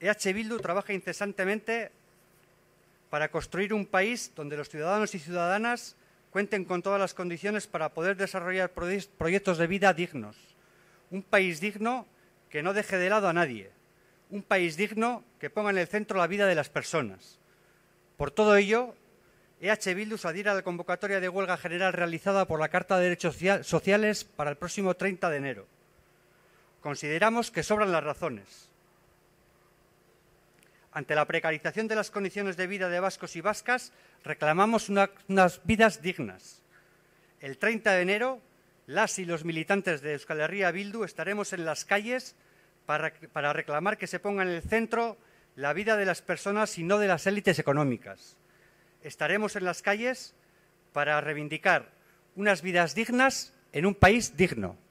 EH Bildu trabaja incesantemente para construir un país donde los ciudadanos y ciudadanas cuenten con todas las condiciones para poder desarrollar proyectos de vida dignos. Un país digno que no deje de lado a nadie. Un país digno que ponga en el centro la vida de las personas. Por todo ello, EH Bildu se adhiera a la convocatoria de huelga general realizada por la Carta de Derechos Sociales para el próximo 30 de enero. Consideramos que sobran las razones ante la precarización de las condiciones de vida de vascos y vascas, reclamamos unas vidas dignas. El 30 de enero, las y los militantes de Euskal Herria Bildu estaremos en las calles para reclamar que se ponga en el centro la vida de las personas y no de las élites económicas. Estaremos en las calles para reivindicar unas vidas dignas en un país digno.